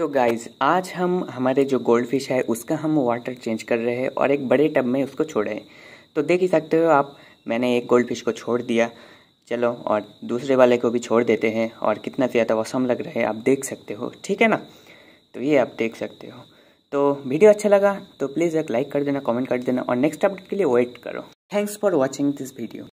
तो गाइज आज हम हमारे जो गोल्ड फिश है उसका हम वाटर चेंज कर रहे हैं और एक बड़े टब में उसको छोड़े हैं तो देख ही सकते हो आप मैंने एक गोल्ड फिश को छोड़ दिया चलो और दूसरे वाले को भी छोड़ देते हैं और कितना ज़्यादा मौसम लग रहा है आप देख सकते हो ठीक है ना तो ये आप देख सकते हो तो वीडियो अच्छा लगा तो प्लीज़ एक लाइक कर देना कॉमेंट कर देना और नेक्स्ट अपडेट के लिए वेट करो thanks for watching this video